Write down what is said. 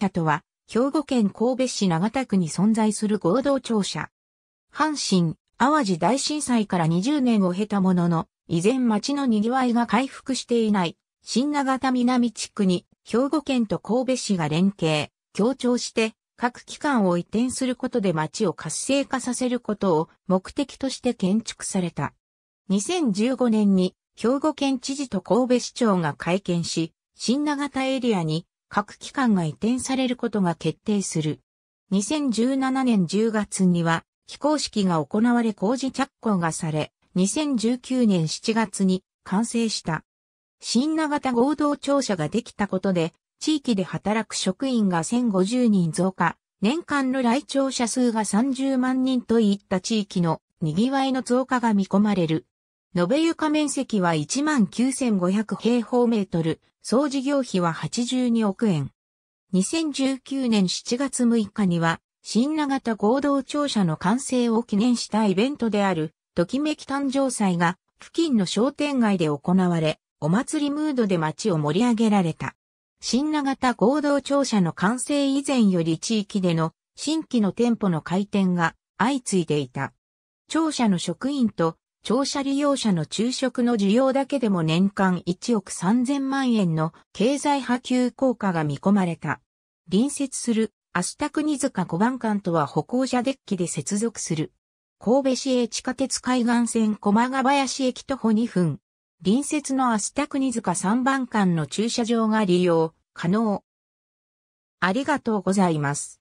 社とは、兵庫県神戸市長田区に存在する合同庁舎。阪神、淡路大震災から20年を経たものの、依然町の賑わいが回復していない、新長田南地区に、兵庫県と神戸市が連携、協調して、各機関を移転することで町を活性化させることを目的として建築された。2015年に兵庫県知事と神戸市長が会見し、新長田エリアに各機関が移転されることが決定する。2017年10月には、非公式が行われ工事着工がされ、2019年7月に完成した。新長田合同庁舎ができたことで、地域で働く職員が1050人増加、年間の来庁者数が30万人といった地域の賑わいの増加が見込まれる。延べ床面積は19,500平方メートル、総事業費は82億円。2019年7月6日には、新名型合同庁舎の完成を記念したイベントである、ときめき誕生祭が、付近の商店街で行われ、お祭りムードで街を盛り上げられた。新名型合同庁舎の完成以前より地域での新規の店舗の開店が相次いでいた。庁舎の職員と乗車利用者の昼食の需要だけでも年間1億3000万円の経済波及効果が見込まれた。隣接する、アスタクニ塚5番館とは歩行者デッキで接続する。神戸市営地下鉄海岸線駒ヶ林駅徒歩2分。隣接のアスタクニ塚3番館の駐車場が利用可能。ありがとうございます。